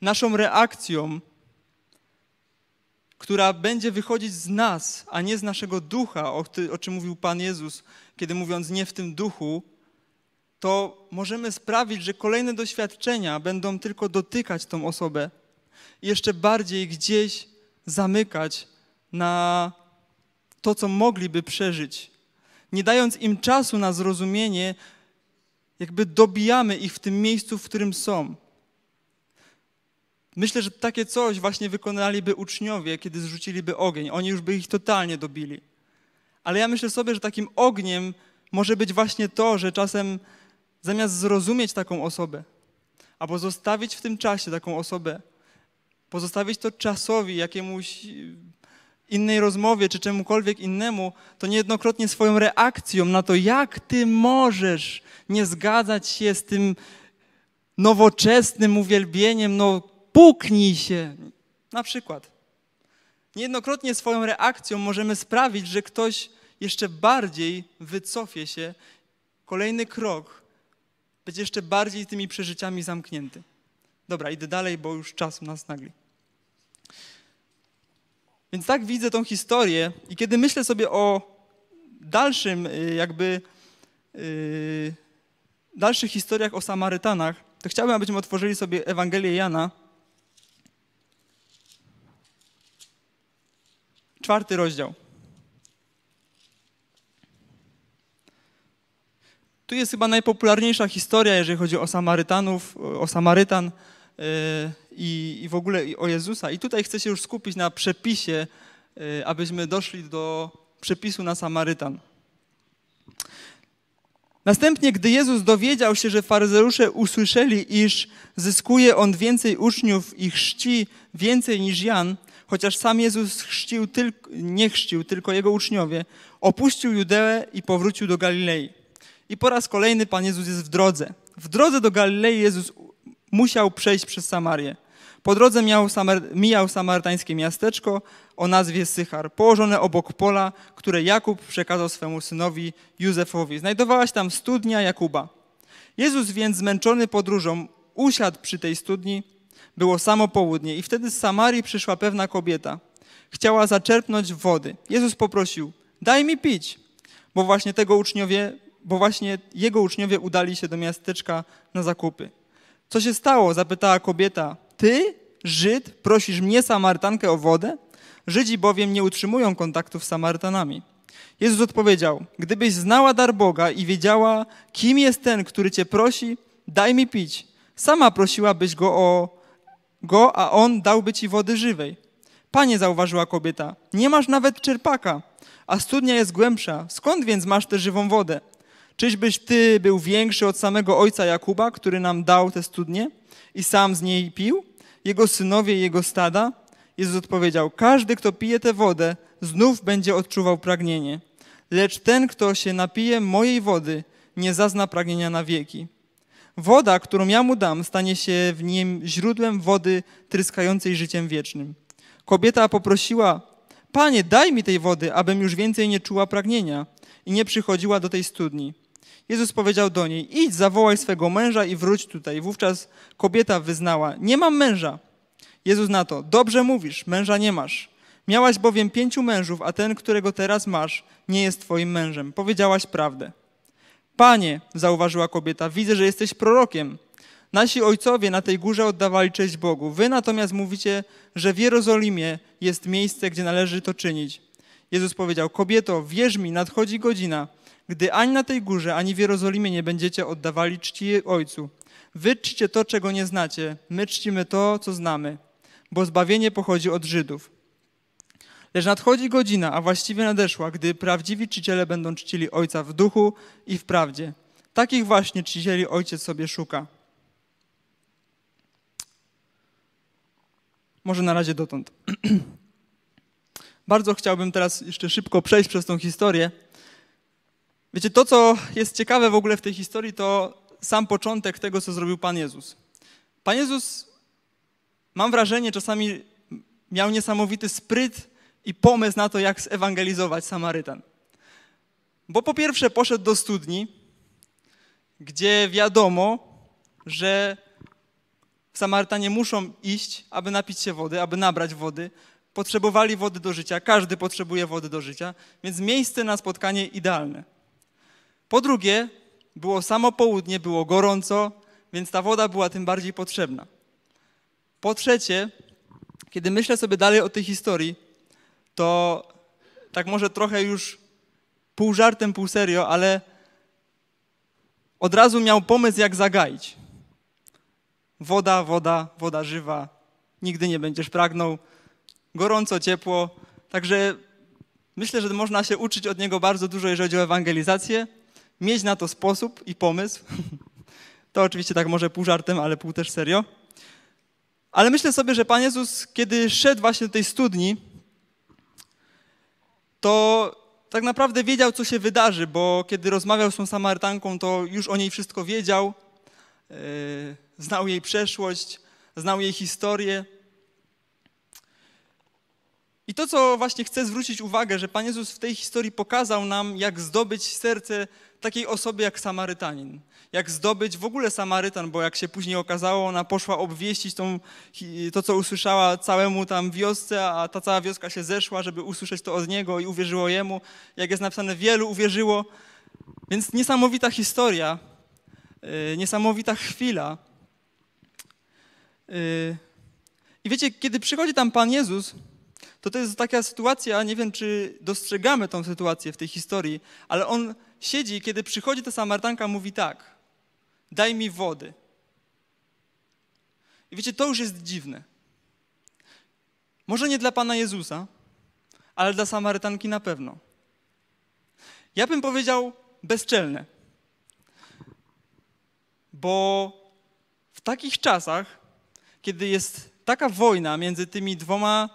naszą reakcją, która będzie wychodzić z nas, a nie z naszego ducha, o, ty, o czym mówił Pan Jezus, kiedy mówiąc nie w tym duchu, to możemy sprawić, że kolejne doświadczenia będą tylko dotykać tą osobę i jeszcze bardziej gdzieś zamykać na to, co mogliby przeżyć, nie dając im czasu na zrozumienie, jakby dobijamy ich w tym miejscu, w którym są. Myślę, że takie coś właśnie wykonaliby uczniowie, kiedy zrzuciliby ogień. Oni już by ich totalnie dobili. Ale ja myślę sobie, że takim ogniem może być właśnie to, że czasem zamiast zrozumieć taką osobę, albo zostawić w tym czasie taką osobę, pozostawić to czasowi, jakiemuś innej rozmowie czy czemukolwiek innemu, to niejednokrotnie swoją reakcją na to, jak ty możesz nie zgadzać się z tym nowoczesnym uwielbieniem, no puknij się. Na przykład. Niejednokrotnie swoją reakcją możemy sprawić, że ktoś jeszcze bardziej wycofie się, kolejny krok będzie jeszcze bardziej tymi przeżyciami zamknięty. Dobra, idę dalej, bo już czas nas nagli. Więc tak widzę tą historię i kiedy myślę sobie o dalszym y, jakby yy, dalszych historiach o Samarytanach, to chciałbym, abyśmy otworzyli sobie Ewangelię Jana, czwarty rozdział. Tu jest chyba najpopularniejsza historia, jeżeli chodzi o Samarytanów, o Samarytan. Y, i, i w ogóle o Jezusa. I tutaj chcę się już skupić na przepisie, y, abyśmy doszli do przepisu na Samarytan. Następnie, gdy Jezus dowiedział się, że faryzeusze usłyszeli, iż zyskuje on więcej uczniów i chrzci więcej niż Jan, chociaż sam Jezus chrzcił tylko, nie chrzcił, tylko jego uczniowie, opuścił Judeę i powrócił do Galilei. I po raz kolejny Pan Jezus jest w drodze. W drodze do Galilei Jezus musiał przejść przez Samarię. Po drodze miał samar, mijał samartańskie miasteczko o nazwie Sychar, położone obok pola, które Jakub przekazał swemu synowi Józefowi. Znajdowała się tam studnia Jakuba. Jezus więc zmęczony podróżą usiadł przy tej studni. Było samo południe i wtedy z Samarii przyszła pewna kobieta. Chciała zaczerpnąć wody. Jezus poprosił, daj mi pić, bo właśnie tego uczniowie, bo właśnie jego uczniowie udali się do miasteczka na zakupy. Co się stało? zapytała kobieta. Ty, Żyd, prosisz mnie, Samartankę, o wodę? Żydzi bowiem nie utrzymują kontaktów z Samartanami. Jezus odpowiedział: Gdybyś znała dar Boga i wiedziała, kim jest ten, który cię prosi, daj mi pić. Sama prosiłabyś go o go, a on dałby ci wody żywej. Panie, zauważyła kobieta, nie masz nawet czerpaka, a studnia jest głębsza. Skąd więc masz tę żywą wodę? Czyżbyś ty był większy od samego ojca Jakuba, który nam dał te studnie i sam z niej pił? Jego synowie i jego stada? Jezus odpowiedział: Każdy, kto pije tę wodę, znów będzie odczuwał pragnienie. Lecz ten, kto się napije mojej wody, nie zazna pragnienia na wieki. Woda, którą ja mu dam, stanie się w nim źródłem wody tryskającej życiem wiecznym. Kobieta poprosiła: Panie, daj mi tej wody, abym już więcej nie czuła pragnienia i nie przychodziła do tej studni. Jezus powiedział do niej: Idź, zawołaj swego męża i wróć tutaj. Wówczas kobieta wyznała: Nie mam męża. Jezus na to: Dobrze mówisz, męża nie masz. Miałaś bowiem pięciu mężów, a ten, którego teraz masz, nie jest twoim mężem. Powiedziałaś prawdę. Panie, zauważyła kobieta, widzę, że jesteś prorokiem. Nasi ojcowie na tej górze oddawali cześć Bogu. Wy natomiast mówicie, że w Jerozolimie jest miejsce, gdzie należy to czynić. Jezus powiedział: Kobieto, wierz mi, nadchodzi godzina, gdy ani na tej górze, ani w Jerozolimie nie będziecie oddawali czci Ojcu. Wy czcicie to, czego nie znacie, my czcimy to, co znamy, bo zbawienie pochodzi od Żydów. Lecz nadchodzi godzina, a właściwie nadeszła, gdy prawdziwi czciciele będą czcili Ojca w duchu i w prawdzie. Takich właśnie czcicieli Ojciec sobie szuka. Może na razie dotąd. Bardzo chciałbym teraz jeszcze szybko przejść przez tą historię, Wiecie, to co jest ciekawe w ogóle w tej historii, to sam początek tego, co zrobił Pan Jezus. Pan Jezus, mam wrażenie, czasami miał niesamowity spryt i pomysł na to, jak zewangelizować Samarytan. Bo po pierwsze poszedł do studni, gdzie wiadomo, że Samarytanie muszą iść, aby napić się wody, aby nabrać wody. Potrzebowali wody do życia, każdy potrzebuje wody do życia, więc miejsce na spotkanie idealne. Po drugie, było samo południe, było gorąco, więc ta woda była tym bardziej potrzebna. Po trzecie, kiedy myślę sobie dalej o tej historii, to tak może trochę już pół żartem, pół serio, ale od razu miał pomysł, jak zagaić. Woda, woda, woda żywa, nigdy nie będziesz pragnął, gorąco, ciepło. Także myślę, że można się uczyć od niego bardzo dużo, jeżeli chodzi o ewangelizację mieć na to sposób i pomysł. To oczywiście tak może pół żartem, ale pół też serio. Ale myślę sobie, że Pan Jezus, kiedy szedł właśnie do tej studni, to tak naprawdę wiedział, co się wydarzy, bo kiedy rozmawiał z tą Samarytanką, to już o niej wszystko wiedział. E, znał jej przeszłość, znał jej historię. I to, co właśnie chcę zwrócić uwagę, że Pan Jezus w tej historii pokazał nam, jak zdobyć serce takiej osobie jak Samarytanin. Jak zdobyć w ogóle Samarytan, bo jak się później okazało, ona poszła obwieścić tą, to, co usłyszała całemu tam wiosce, a ta cała wioska się zeszła, żeby usłyszeć to od niego i uwierzyło jemu. Jak jest napisane, wielu uwierzyło. Więc niesamowita historia, y, niesamowita chwila. Y, I wiecie, kiedy przychodzi tam Pan Jezus, to to jest taka sytuacja, nie wiem, czy dostrzegamy tą sytuację w tej historii, ale on siedzi kiedy przychodzi ta Samartanka, mówi tak, daj mi wody. I wiecie, to już jest dziwne. Może nie dla Pana Jezusa, ale dla Samarytanki na pewno. Ja bym powiedział bezczelne. Bo w takich czasach, kiedy jest taka wojna między tymi dwoma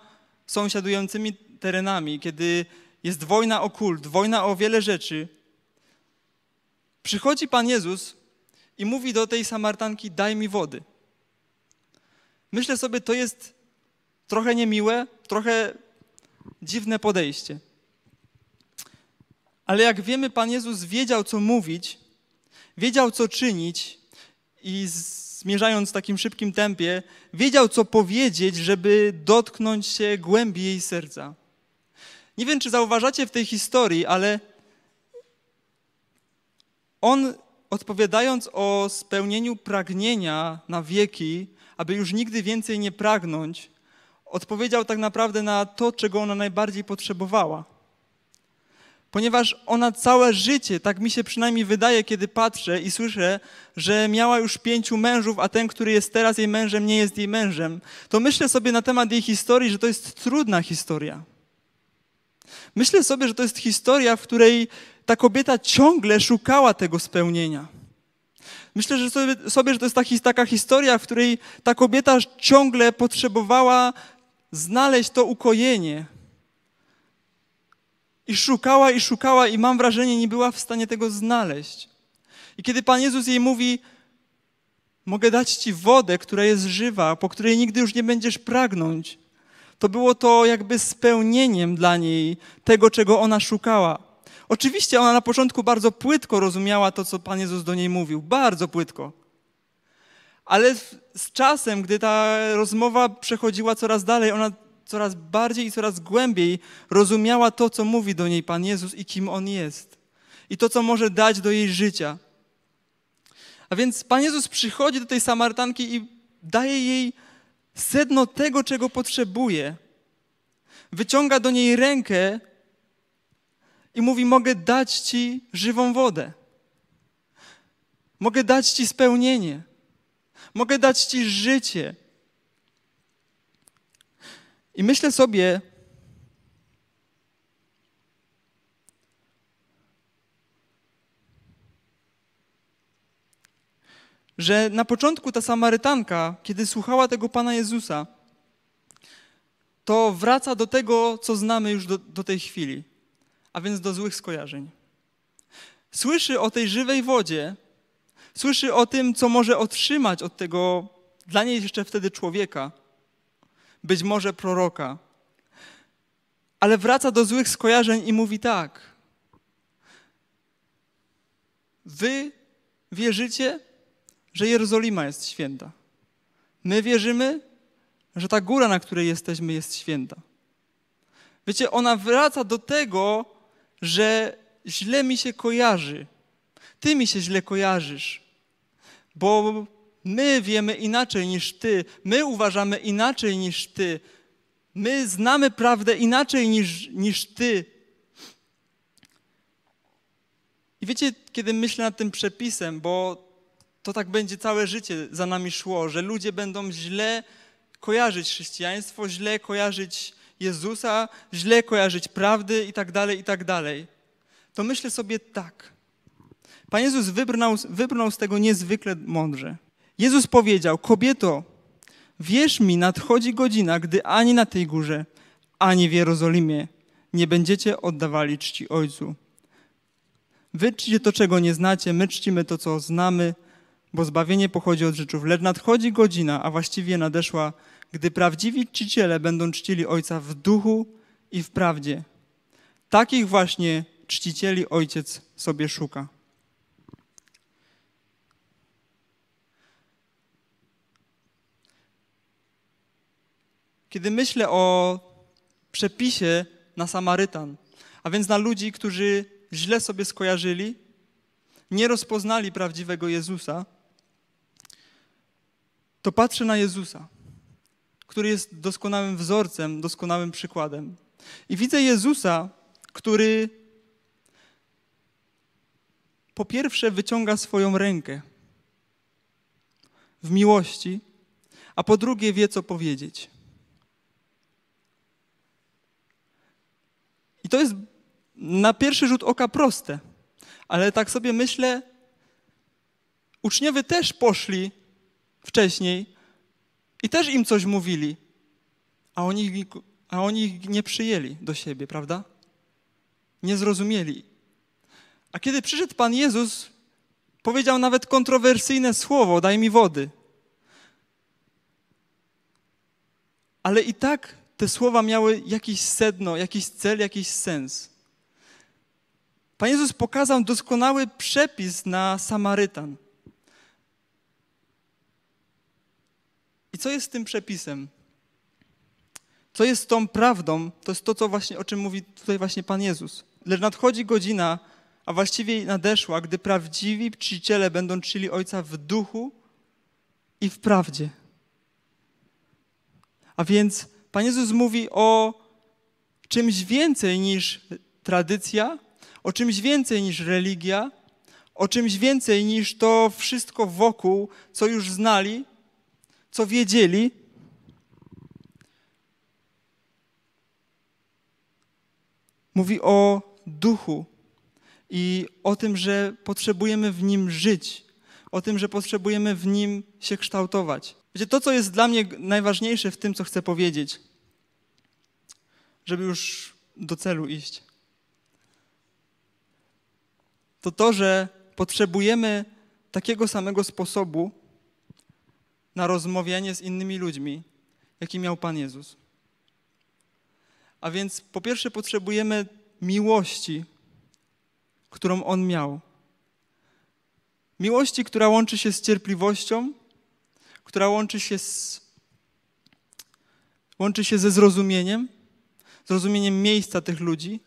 sąsiadującymi terenami, kiedy jest wojna o kult, wojna o wiele rzeczy, Przychodzi Pan Jezus i mówi do tej Samartanki: Daj mi wody. Myślę sobie, to jest trochę niemiłe, trochę dziwne podejście. Ale jak wiemy, Pan Jezus wiedział, co mówić, wiedział, co czynić i zmierzając w takim szybkim tempie, wiedział, co powiedzieć, żeby dotknąć się głębi jej serca. Nie wiem, czy zauważacie w tej historii, ale on odpowiadając o spełnieniu pragnienia na wieki, aby już nigdy więcej nie pragnąć, odpowiedział tak naprawdę na to, czego ona najbardziej potrzebowała. Ponieważ ona całe życie, tak mi się przynajmniej wydaje, kiedy patrzę i słyszę, że miała już pięciu mężów, a ten, który jest teraz jej mężem, nie jest jej mężem, to myślę sobie na temat jej historii, że to jest trudna historia. Myślę sobie, że to jest historia, w której ta kobieta ciągle szukała tego spełnienia. Myślę że sobie, sobie że to jest taka historia, w której ta kobieta ciągle potrzebowała znaleźć to ukojenie. I szukała, i szukała, i mam wrażenie, nie była w stanie tego znaleźć. I kiedy Pan Jezus jej mówi, mogę dać Ci wodę, która jest żywa, po której nigdy już nie będziesz pragnąć, to było to jakby spełnieniem dla niej tego, czego ona szukała. Oczywiście ona na początku bardzo płytko rozumiała to, co Pan Jezus do niej mówił, bardzo płytko. Ale z czasem, gdy ta rozmowa przechodziła coraz dalej, ona coraz bardziej i coraz głębiej rozumiała to, co mówi do niej Pan Jezus i kim On jest. I to, co może dać do jej życia. A więc Pan Jezus przychodzi do tej Samartanki i daje jej sedno tego, czego potrzebuje. Wyciąga do niej rękę, i mówi: Mogę dać Ci żywą wodę. Mogę dać Ci spełnienie. Mogę dać Ci życie. I myślę sobie, że na początku ta Samarytanka, kiedy słuchała tego Pana Jezusa, to wraca do tego, co znamy już do, do tej chwili a więc do złych skojarzeń. Słyszy o tej żywej wodzie, słyszy o tym, co może otrzymać od tego dla niej jeszcze wtedy człowieka, być może proroka, ale wraca do złych skojarzeń i mówi tak. Wy wierzycie, że Jerozolima jest święta. My wierzymy, że ta góra, na której jesteśmy, jest święta. Wiecie, ona wraca do tego, że źle mi się kojarzy. Ty mi się źle kojarzysz, bo my wiemy inaczej niż ty, my uważamy inaczej niż ty, my znamy prawdę inaczej niż, niż ty. I wiecie, kiedy myślę nad tym przepisem, bo to tak będzie całe życie za nami szło, że ludzie będą źle kojarzyć chrześcijaństwo, źle kojarzyć Jezusa, źle kojarzyć prawdy i tak dalej, i tak dalej, to myślę sobie tak. Pan Jezus wybrnął, wybrnął z tego niezwykle mądrze. Jezus powiedział: Kobieto, wierz mi, nadchodzi godzina, gdy ani na tej górze, ani w Jerozolimie nie będziecie oddawali czci Ojcu. Wy czcicie to, czego nie znacie, my czcimy to, co znamy, bo zbawienie pochodzi od rzeczów. Lecz nadchodzi godzina, a właściwie nadeszła, gdy prawdziwi czciciele będą czcili Ojca w duchu i w prawdzie. Takich właśnie czcicieli Ojciec sobie szuka. Kiedy myślę o przepisie na Samarytan, a więc na ludzi, którzy źle sobie skojarzyli, nie rozpoznali prawdziwego Jezusa, to patrzę na Jezusa który jest doskonałym wzorcem, doskonałym przykładem. I widzę Jezusa, który po pierwsze wyciąga swoją rękę w miłości, a po drugie wie, co powiedzieć. I to jest na pierwszy rzut oka proste, ale tak sobie myślę, uczniowie też poszli wcześniej i też im coś mówili, a oni, a oni ich nie przyjęli do siebie, prawda? Nie zrozumieli. A kiedy przyszedł Pan Jezus, powiedział nawet kontrowersyjne słowo: Daj mi wody. Ale i tak te słowa miały jakieś sedno, jakiś cel, jakiś sens. Pan Jezus pokazał doskonały przepis na Samarytan. I co jest z tym przepisem? Co jest tą prawdą, to jest to, co właśnie, o czym mówi tutaj właśnie Pan Jezus. Lecz nadchodzi godzina, a właściwie nadeszła, gdy prawdziwi czciciele będą czcili Ojca w duchu i w prawdzie. A więc Pan Jezus mówi o czymś więcej niż tradycja, o czymś więcej niż religia, o czymś więcej niż to wszystko wokół, co już znali, co wiedzieli. Mówi o duchu i o tym, że potrzebujemy w nim żyć, o tym, że potrzebujemy w nim się kształtować. Wiecie, to, co jest dla mnie najważniejsze w tym, co chcę powiedzieć, żeby już do celu iść, to to, że potrzebujemy takiego samego sposobu, na rozmawianie z innymi ludźmi, jaki miał Pan Jezus. A więc po pierwsze potrzebujemy miłości, którą On miał. Miłości, która łączy się z cierpliwością, która łączy się z łączy się ze zrozumieniem, zrozumieniem miejsca tych ludzi,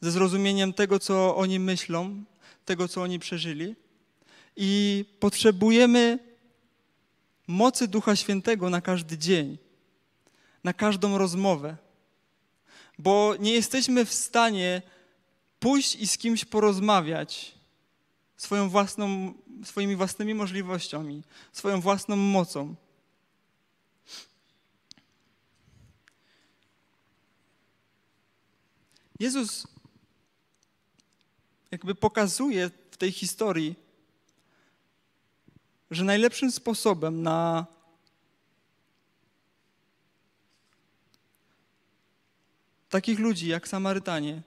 ze zrozumieniem tego, co oni myślą, tego, co oni przeżyli. I potrzebujemy mocy Ducha Świętego na każdy dzień, na każdą rozmowę, bo nie jesteśmy w stanie pójść i z kimś porozmawiać swoją własną, swoimi własnymi możliwościami, swoją własną mocą. Jezus jakby pokazuje w tej historii, że najlepszym sposobem na takich ludzi jak Samarytanie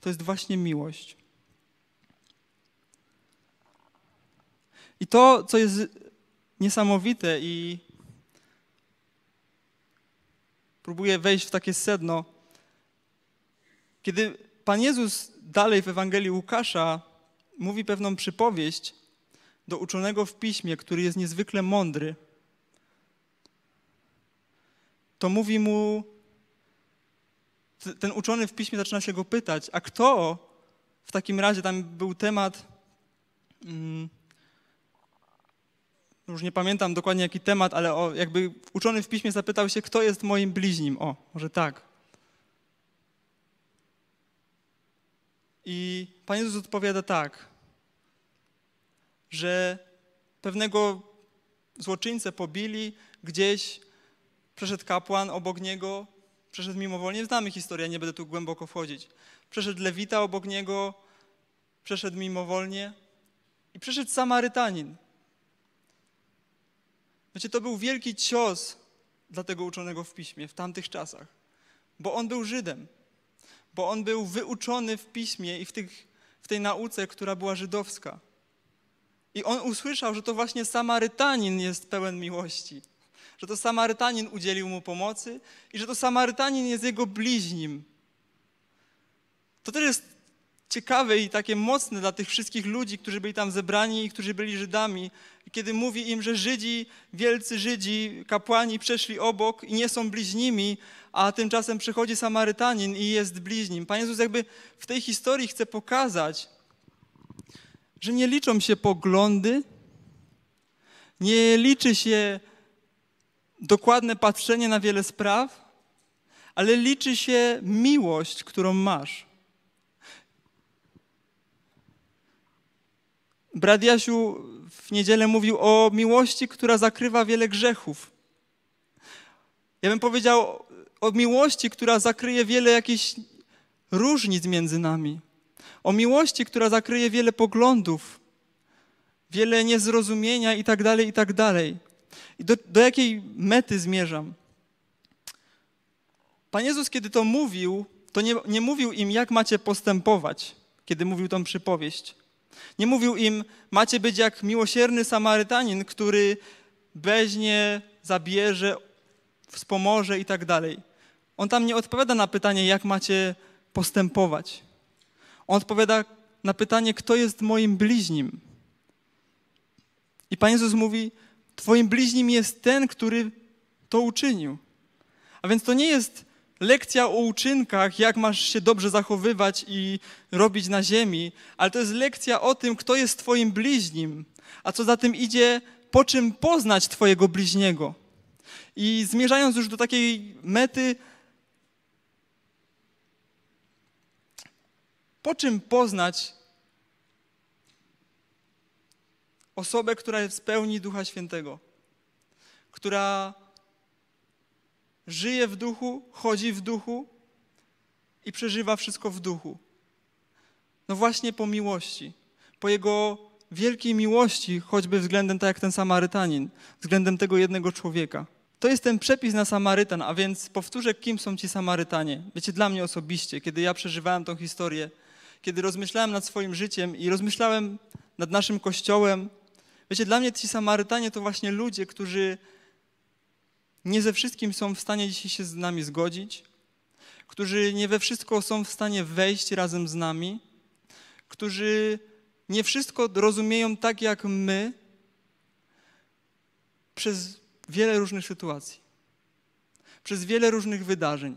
to jest właśnie miłość. I to, co jest niesamowite i próbuję wejść w takie sedno, kiedy Pan Jezus dalej w Ewangelii Łukasza mówi pewną przypowieść, do uczonego w piśmie, który jest niezwykle mądry, to mówi mu, ten uczony w piśmie zaczyna się go pytać, a kto w takim razie, tam był temat, mm, już nie pamiętam dokładnie jaki temat, ale o, jakby uczony w piśmie zapytał się, kto jest moim bliźnim. O, może tak. I Pan Jezus odpowiada tak że pewnego złoczyńcę pobili gdzieś, przeszedł kapłan obok niego, przeszedł mimowolnie, znamy historię, nie będę tu głęboko wchodzić. Przeszedł Lewita obok niego, przeszedł mimowolnie i przeszedł Samarytanin. Wiecie, to był wielki cios dla tego uczonego w piśmie w tamtych czasach, bo on był Żydem, bo on był wyuczony w piśmie i w, tych, w tej nauce, która była żydowska. I on usłyszał, że to właśnie Samarytanin jest pełen miłości, że to Samarytanin udzielił mu pomocy i że to Samarytanin jest jego bliźnim. To też jest ciekawe i takie mocne dla tych wszystkich ludzi, którzy byli tam zebrani i którzy byli Żydami, kiedy mówi im, że Żydzi, wielcy Żydzi, kapłani przeszli obok i nie są bliźnimi, a tymczasem przychodzi Samarytanin i jest bliźnim. Pan Jezus jakby w tej historii chce pokazać, że nie liczą się poglądy, nie liczy się dokładne patrzenie na wiele spraw, ale liczy się miłość, którą masz. Brat Jasiu w niedzielę mówił o miłości, która zakrywa wiele grzechów. Ja bym powiedział o miłości, która zakryje wiele jakichś różnic między nami o miłości, która zakryje wiele poglądów, wiele niezrozumienia i tak dalej, i tak dalej. I do, do jakiej mety zmierzam? Pan Jezus, kiedy to mówił, to nie, nie mówił im, jak macie postępować, kiedy mówił tą przypowieść. Nie mówił im, macie być jak miłosierny Samarytanin, który weźmie, zabierze, wspomoże i tak dalej. On tam nie odpowiada na pytanie, jak macie postępować. On odpowiada na pytanie, kto jest moim bliźnim. I Pan Jezus mówi, Twoim bliźnim jest ten, który to uczynił. A więc to nie jest lekcja o uczynkach, jak masz się dobrze zachowywać i robić na ziemi, ale to jest lekcja o tym, kto jest Twoim bliźnim, a co za tym idzie, po czym poznać Twojego bliźniego. I zmierzając już do takiej mety, Po czym poznać osobę, która jest w pełni Ducha Świętego, która żyje w duchu, chodzi w duchu i przeżywa wszystko w duchu. No właśnie po miłości, po Jego wielkiej miłości, choćby względem tak jak ten Samarytanin, względem tego jednego człowieka. To jest ten przepis na Samarytan, a więc powtórzę, kim są ci Samarytanie. Wiecie, dla mnie osobiście, kiedy ja przeżywałem tą historię, kiedy rozmyślałem nad swoim życiem i rozmyślałem nad naszym kościołem. Wiecie, dla mnie ci Samarytanie to właśnie ludzie, którzy nie ze wszystkim są w stanie dzisiaj się z nami zgodzić, którzy nie we wszystko są w stanie wejść razem z nami, którzy nie wszystko rozumieją tak jak my przez wiele różnych sytuacji, przez wiele różnych wydarzeń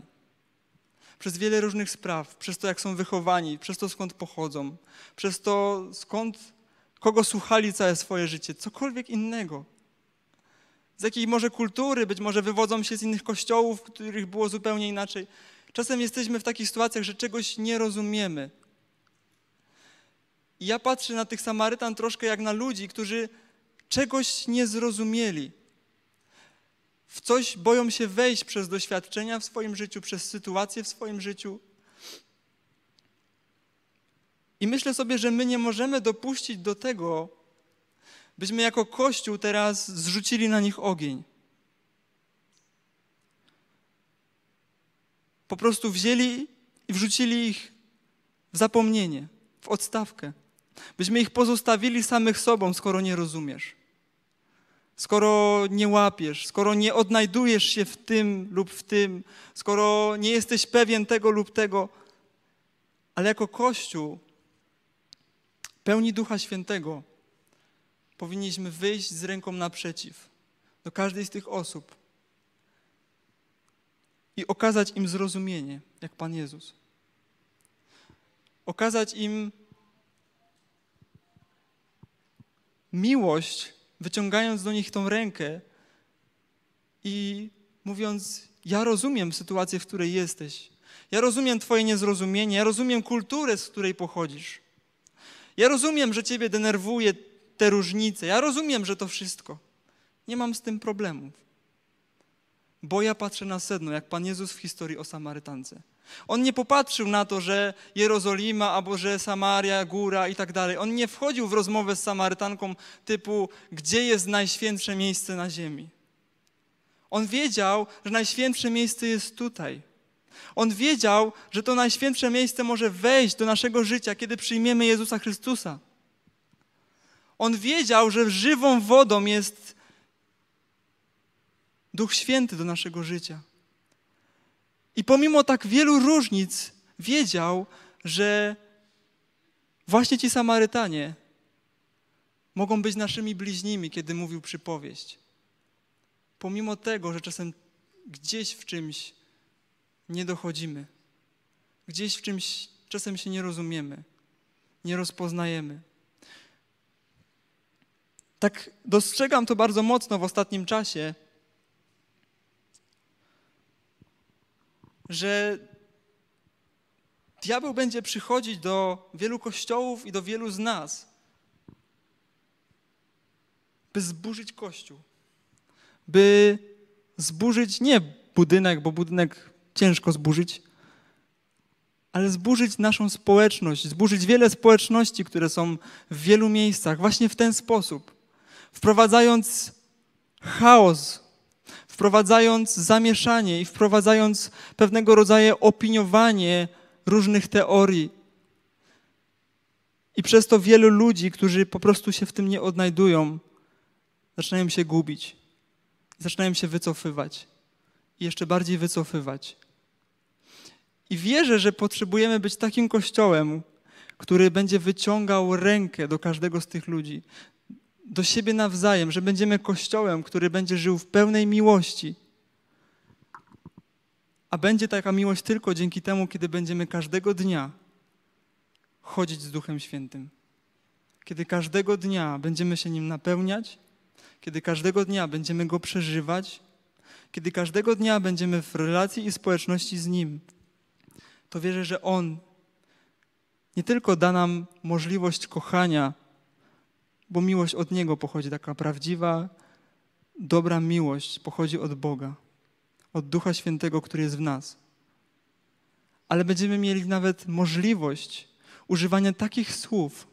przez wiele różnych spraw, przez to, jak są wychowani, przez to, skąd pochodzą, przez to, skąd, kogo słuchali całe swoje życie, cokolwiek innego. Z jakiej może kultury, być może wywodzą się z innych kościołów, których było zupełnie inaczej. Czasem jesteśmy w takich sytuacjach, że czegoś nie rozumiemy. I ja patrzę na tych Samarytan troszkę jak na ludzi, którzy czegoś nie zrozumieli w coś boją się wejść przez doświadczenia w swoim życiu, przez sytuacje w swoim życiu. I myślę sobie, że my nie możemy dopuścić do tego, byśmy jako Kościół teraz zrzucili na nich ogień. Po prostu wzięli i wrzucili ich w zapomnienie, w odstawkę. Byśmy ich pozostawili samych sobą, skoro nie rozumiesz skoro nie łapiesz, skoro nie odnajdujesz się w tym lub w tym, skoro nie jesteś pewien tego lub tego. Ale jako Kościół pełni Ducha Świętego powinniśmy wyjść z ręką naprzeciw do każdej z tych osób i okazać im zrozumienie, jak Pan Jezus. Okazać im miłość, wyciągając do nich tą rękę i mówiąc: Ja rozumiem sytuację, w której jesteś. Ja rozumiem Twoje niezrozumienie, ja rozumiem kulturę, z której pochodzisz. Ja rozumiem, że Ciebie denerwuje te różnice, ja rozumiem, że to wszystko. Nie mam z tym problemów. Bo ja patrzę na sedno, jak Pan Jezus w historii o Samarytance. On nie popatrzył na to, że Jerozolima albo że Samaria, góra i tak dalej. On nie wchodził w rozmowę z Samarytanką typu, gdzie jest najświętsze miejsce na ziemi. On wiedział, że najświętsze miejsce jest tutaj. On wiedział, że to najświętsze miejsce może wejść do naszego życia, kiedy przyjmiemy Jezusa Chrystusa. On wiedział, że żywą wodą jest Duch Święty do naszego życia. I pomimo tak wielu różnic wiedział, że właśnie ci Samarytanie mogą być naszymi bliźnimi, kiedy mówił przypowieść. Pomimo tego, że czasem gdzieś w czymś nie dochodzimy, gdzieś w czymś czasem się nie rozumiemy, nie rozpoznajemy. Tak dostrzegam to bardzo mocno w ostatnim czasie że diabeł będzie przychodzić do wielu kościołów i do wielu z nas, by zburzyć kościół, by zburzyć nie budynek, bo budynek ciężko zburzyć, ale zburzyć naszą społeczność, zburzyć wiele społeczności, które są w wielu miejscach, właśnie w ten sposób, wprowadzając chaos wprowadzając zamieszanie i wprowadzając pewnego rodzaju opiniowanie różnych teorii. I przez to wielu ludzi, którzy po prostu się w tym nie odnajdują, zaczynają się gubić, zaczynają się wycofywać i jeszcze bardziej wycofywać. I wierzę, że potrzebujemy być takim kościołem, który będzie wyciągał rękę do każdego z tych ludzi, do siebie nawzajem, że będziemy kościołem, który będzie żył w pełnej miłości. A będzie taka miłość tylko dzięki temu, kiedy będziemy każdego dnia chodzić z Duchem Świętym. Kiedy każdego dnia będziemy się nim napełniać, kiedy każdego dnia będziemy go przeżywać, kiedy każdego dnia będziemy w relacji i społeczności z nim, to wierzę, że On nie tylko da nam możliwość kochania, bo miłość od Niego pochodzi, taka prawdziwa, dobra miłość pochodzi od Boga, od Ducha Świętego, który jest w nas. Ale będziemy mieli nawet możliwość używania takich słów,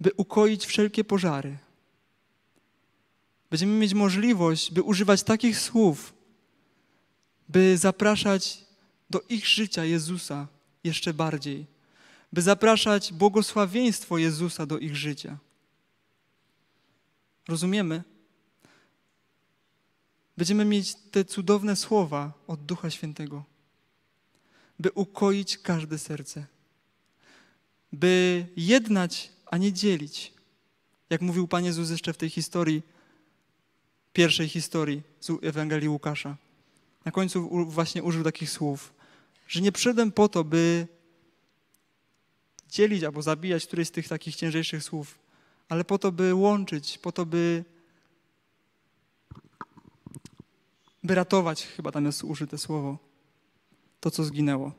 by ukoić wszelkie pożary. Będziemy mieć możliwość, by używać takich słów, by zapraszać do ich życia Jezusa jeszcze bardziej by zapraszać błogosławieństwo Jezusa do ich życia. Rozumiemy? Będziemy mieć te cudowne słowa od Ducha Świętego, by ukoić każde serce, by jednać, a nie dzielić. Jak mówił Pan Jezus jeszcze w tej historii, pierwszej historii z Ewangelii Łukasza. Na końcu właśnie użył takich słów, że nie przyszedłem po to, by dzielić albo zabijać któreś z tych takich ciężejszych słów, ale po to, by łączyć, po to, by, by ratować, chyba tam jest użyte słowo, to, co zginęło.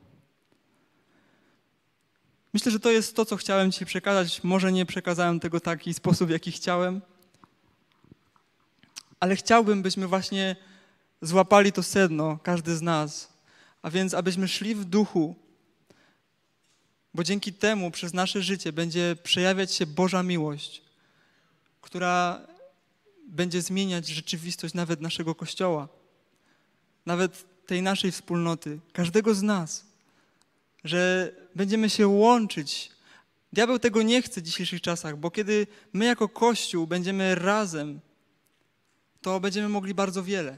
Myślę, że to jest to, co chciałem Ci przekazać. Może nie przekazałem tego w taki sposób, jaki chciałem, ale chciałbym, byśmy właśnie złapali to sedno, każdy z nas, a więc abyśmy szli w duchu, bo dzięki temu przez nasze życie będzie przejawiać się Boża miłość, która będzie zmieniać rzeczywistość nawet naszego kościoła, nawet tej naszej wspólnoty, każdego z nas, że będziemy się łączyć. Diabeł tego nie chce w dzisiejszych czasach, bo kiedy my jako Kościół będziemy razem, to będziemy mogli bardzo wiele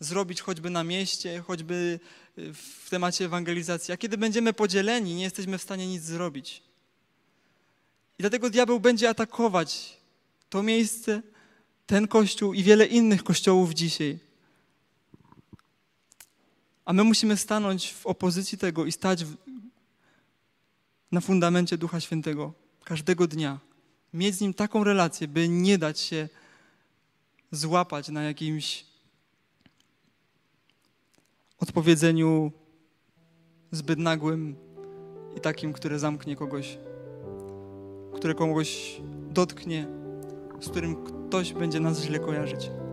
zrobić choćby na mieście, choćby y, w temacie ewangelizacji. A kiedy będziemy podzieleni, nie jesteśmy w stanie nic zrobić. I dlatego diabeł będzie atakować to miejsce, ten kościół i wiele innych kościołów dzisiaj. A my musimy stanąć w opozycji tego i stać w, na fundamencie Ducha Świętego każdego dnia. Mieć z nim taką relację, by nie dać się złapać na jakimś odpowiedzeniu zbyt nagłym i takim, które zamknie kogoś, które kogoś dotknie, z którym ktoś będzie nas źle kojarzyć.